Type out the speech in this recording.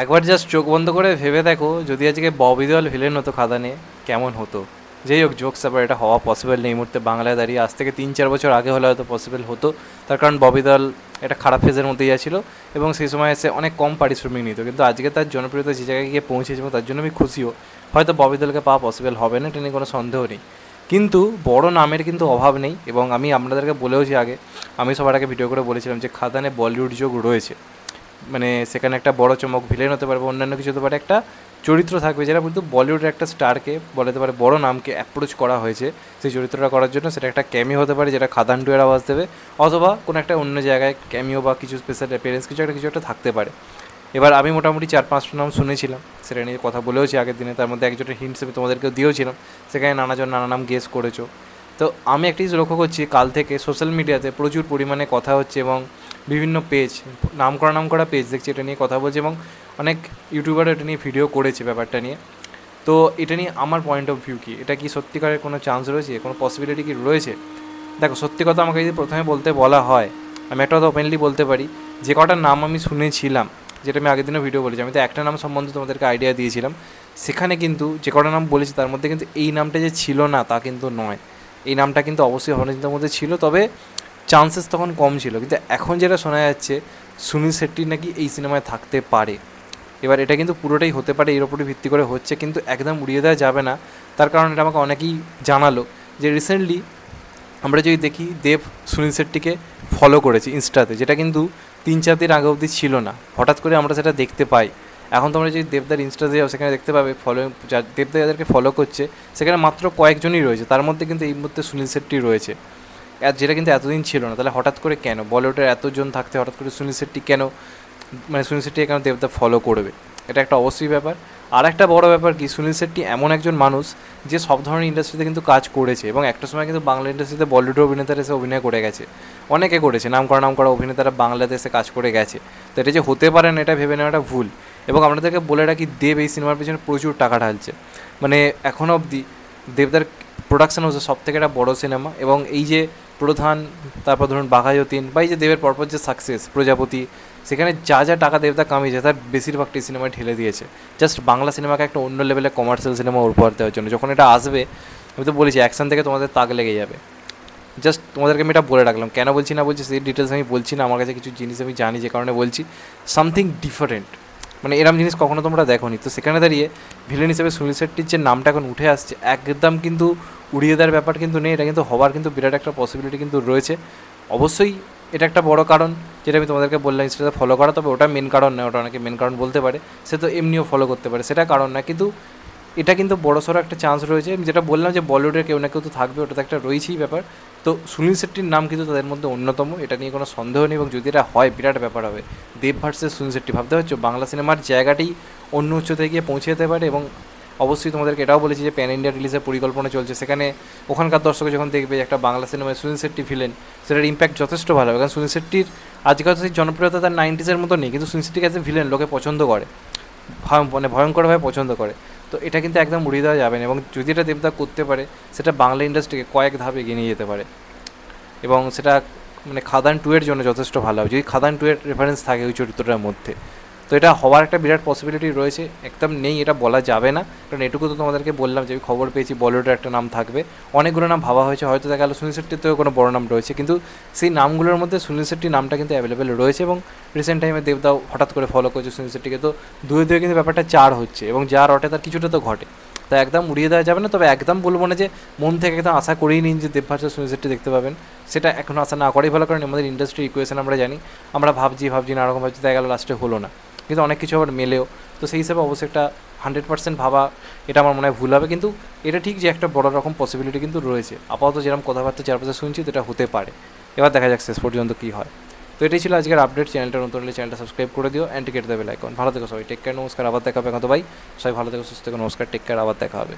একবার জাস্ট চোখ বন্ধ করে ভেবে দেখো যদি আজকে ববি দেওয়াল ভিলেন হতো খাদানে কেমন হতো যেই হোক জোক সাপার এটা হওয়া পসিবল নেই মুহূর্তে বাংলায় দাঁড়িয়ে আজ থেকে তিন চার বছর আগে হলে হয়তো পসিবল হতো তার কারণ ববি দল একটা খারাপ ফেজের মধ্যে যাচ্ছিলো এবং সেই সময় এসে অনেক কম পারিশ্রমিক নিত কিন্তু আজকে তার জনপ্রিয়তা যে জায়গায় গিয়ে পৌঁছেছে তার জন্য আমি খুশিও হয়তো ববি দলকে পাওয়া পসিবল হবে না এটা নিয়ে কোনো সন্দেহ নেই কিন্তু বড় নামের কিন্তু অভাব নেই এবং আমি আপনাদেরকে বলেওছি আগে আমি সবার আগে ভিডিও করে বলেছিলাম যে খাদানে বলিউড যোগ রয়েছে মানে সেখানে একটা বড় চমক ভিলেন হতে পারে অন্যান্য কিছু হতে পারে একটা চরিত্র থাকবে যেটা কিন্তু বলিউডের একটা স্টারকে বলতে পারে বড় নামকে অ্যাপ্রোচ করা হয়েছে সেই চরিত্রটা করার জন্য সেটা একটা ক্যামিও হতে পারে যেটা খাদান টুয়ের আওয়াজ দেবে অথবা কোনো একটা অন্য জায়গায় ক্যামিও বা কিছু স্পেশাল অ্যাপিয়ারেন্স কিছু একটা কিছু একটা থাকতে পারে এবার আমি মোটামুটি চার পাঁচটা নাম শুনেছিলাম সেটা নিয়ে কথা বলেওছি আগের দিনে তার মধ্যে একজনের হিন্টস আমি তোমাদেরকেও দিয়েওছিলাম সেখানে নানাজন নানা নাম গেস করেছো তো আমি জিনিস লক্ষ্য করছি কাল থেকে সোশ্যাল মিডিয়াতে প্রচুর পরিমাণে কথা হচ্ছে এবং বিভিন্ন পেজ নাম করা নাম করা পেজ দেখছি এটা নিয়ে কথা বলছে এবং অনেক ইউটিউবার এটা নিয়ে ভিডিও করেছে ব্যাপারটা নিয়ে তো এটা নিয়ে আমার পয়েন্ট অফ ভিউ কী এটা কি সত্যিকারের কোনো চান্স রয়েছে কোনো পসিবিলিটি কি রয়েছে দেখো সত্যি কথা আমাকে যদি প্রথমে বলতে বলা হয় আমি একটা কথা ওপেনলি বলতে পারি যে কটার নাম আমি শুনেছিলাম যেটা আমি আগের দিনও ভিডিও বলেছি আমি তো একটা নাম সম্বন্ধে তোমাদেরকে আইডিয়া দিয়েছিলাম সেখানে কিন্তু যে কটা নাম বলেছি তার মধ্যে কিন্তু এই নামটা যে ছিল না তা কিন্তু নয় এই নামটা কিন্তু অবশ্যই অনিন্দার মধ্যে ছিল তবে চান্সেস তখন কম ছিল কিন্তু এখন যেটা শোনা যাচ্ছে সুনীল শেট্টি নাকি এই সিনেমায় থাকতে পারে এবার এটা কিন্তু পুরোটাই হতে পারে এর ওপরে ভিত্তি করে হচ্ছে কিন্তু একদম উড়িয়ে দেওয়া যাবে না তার কারণ এটা আমাকে অনেকেই জানালো যে রিসেন্টলি আমরা যদি দেখি দেব সুনীল শেট্টিকে ফলো করেছি ইনস্টাতে যেটা কিন্তু তিন চার দিন আগে অবধি ছিল না হঠাৎ করে আমরা সেটা দেখতে পাই এখন তোমরা যদি দেবদার ইনস্টাতে যাও সেখানে দেখতে পাবে ফলো দেবদার যাদেরকে ফলো করছে সেখানে মাত্র কয়েকজনই রয়েছে তার মধ্যে কিন্তু এই মুহূর্তে সুনীল শেট্টি রয়েছে যেটা কিন্তু এতদিন ছিল না তাহলে হঠাৎ করে কেন বলিউডের এতজন থাকতে হঠাৎ করে সুনীল শেট্টি কেন মানে সুনীল শেট্টি কেন দেবদা ফলো করবে এটা একটা অবশ্যই ব্যাপার আর একটা বড় ব্যাপার কি সুনীল শেট্টি এমন একজন মানুষ যে সব ধরনের ইন্ডাস্ট্রিতে কিন্তু কাজ করেছে এবং একটা সময় কিন্তু বাংলা ইন্ডাস্ট্রিতে বলিউড অভিনেতারা এসে অভিনয় করে গেছে অনেকে করেছে নাম করা নাম করা অভিনেতারা বাংলাতে এসে কাজ করে গেছে তো এটা যে হতে পারে না এটা ভেবে নেওয়াটা ভুল এবং আপনাদেরকে বলে রাখি দেব এই সিনেমার পেছনে প্রচুর টাকা ঢালছে মানে এখনও অবধি দেবদার প্রোডাকশান হচ্ছে সব থেকে একটা বড়ো সিনেমা এবং এই যে প্রধান তারপর ধরুন বাঘায়তীন বা এই যে দেবের পরপর যে সাকসেস প্রজাপতি সেখানে যা যা টাকা দেবতা কামিয়েছে তার বেশিরভাগটি সিনেমায় ঠেলে দিয়েছে জাস্ট বাংলা সিনেমাকে একটা অন্য লেভেলে কমার্শিয়াল সিনেমা উপহার দেওয়ার জন্য যখন এটা আসবে আমি তো বলেছি অ্যাকশান থেকে তোমাদের তাক লেগে যাবে জাস্ট তোমাদেরকে আমি এটা বলে রাখলাম কেন বলছি না বলছি সেই ডিটেলস আমি বলছি না আমার কাছে কিছু জিনিস আমি জানি যে কারণে বলছি সামথিং ডিফারেন্ট মানে এরম জিনিস কখনো তোমরা নি তো সেখানে দাঁড়িয়ে ভিলেন হিসেবে সুনীল শেট্টির যে নামটা এখন উঠে আসছে একদম কিন্তু উড়িয়ে দেওয়ার ব্যাপার কিন্তু নেই এটা কিন্তু হওয়ার কিন্তু বিরাট একটা পসিবিলিটি কিন্তু রয়েছে অবশ্যই এটা একটা বড় কারণ যেটা আমি তোমাদেরকে বললাম সেটা ফলো করা তবে ওটা মেন কারণ নয় ওটা অনেকে মেন কারণ বলতে পারে সে তো এমনিও ফলো করতে পারে সেটা কারণ না কিন্তু এটা কিন্তু বড়সড় একটা চান্স রয়েছে যেটা বললাম যে বলিউডের কেউ না কেউ তো থাকবে ওটা তো একটা রয়েছেই ব্যাপার তো সুনীল শেট্টির নাম কিন্তু তাদের মধ্যে অন্যতম এটা নিয়ে কোনো সন্দেহ নেই এবং যদি এটা হয় বিরাট ব্যাপার হবে দেব ভার্সেস সুনীল শেট্টি ভাবতে পারছো বাংলা সিনেমার জায়গাটি অন্য উচ্চতায় গিয়ে পৌঁছে যেতে পারে এবং অবশ্যই তোমাদেরকে এটাও বলেছি যে প্যান ইন্ডিয়া রিলিজের পরিকল্পনা চলছে সেখানে ওখানকার দর্শক যখন দেখবে একটা বাংলা সিনেমায় সুনীল শেট্টি ফিলেন সেটার ইম্প্যাক্ট যথেষ্ট ভালো হবে কারণ সুনীল শেট্টির আজকাল সেই জনপ্রিয়তা তার নাইনটিজের মতো নেই কিন্তু সুনীল শেট্টিকে ভিলেন লোকে পছন্দ করে ভয় মানে ভয়ঙ্করভাবে পছন্দ করে তো এটা কিন্তু একদম উড়িয়ে দেওয়া যাবে না এবং যদি এটা দেবদা করতে পারে সেটা বাংলা ইন্ডাস্ট্রিকে কয়েক ধাপ এগিয়ে নিয়ে যেতে পারে এবং সেটা মানে খাদান টু এর জন্য যথেষ্ট ভালো হবে যদি খাদান টু এর রেফারেন্স থাকে ওই চরিত্রটার মধ্যে তো এটা হওয়ার একটা বিরাট পসিবিলিটি রয়েছে একদম নেই এটা বলা যাবে না কারণ এটুকু তো তোমাদেরকে বললাম যে আমি খবর পেয়েছি বলিউডের একটা নাম থাকবে অনেকগুলো নাম ভাবা হয়েছে হয়তো দেখা গেলো সুনীল তো কোনো বড় নাম রয়েছে কিন্তু সেই নামগুলোর মধ্যে সুনীল শেট্টির নামটা কিন্তু অ্যাভেলেবেল রয়েছে এবং রিসেন্ট টাইমে দেবদাও হঠাৎ করে ফলো করছে সুনীল শেট্টিকে তো দুয়ে দুয়ে কিন্তু ব্যাপারটা চার হচ্ছে এবং যা রটে তার কিছুটা তো ঘটে তা একদম উড়িয়ে দেওয়া যাবে না তবে একদম বলবো না যে মন থেকে একদম আশা করেই নিন যে সুনীল শেট্টি দেখতে পাবেন সেটা এখন আশা না করেই ভালো কারণ আমাদের ইন্ডাস্ট্রি ইকুয়েশন আমরা জানি আমরা ভাবছি ভাবছি নানা রকম ভাবছি দেখা গেলো লাস্টে হলো না কিন্তু অনেক কিছু আবার মেলেও তো সেই হিসাবে অবশ্যই একটা হান্ড্রেড পার্সেন্ট ভাবা এটা আমার মনে হয় ভুল হবে কিন্তু এটা ঠিক যে একটা বড় রকম পসিবিলিটি কিন্তু রয়েছে আপাতত যেরকম কথাবার্তা চারপাশে শুনছি তো এটা হতে পারে এবার দেখা যাক শেষ পর্যন্ত কী হয় তো এটাই ছিল আজকের আপডেট চ্যানেলটা নতুন হলে চ্যানেলটা সাবস্ক্রাইব করে দিও অ্যান্ড টিকেট দেবে লাইকন ভালো থেকো সবাই টেক কেয়ার নমস্কার আবার দেখা হবে এখন তো ভাই সবাই ভালো থেকো সুস্থ থেকে নমস্কার টেক কেয়ার আবার দেখা হবে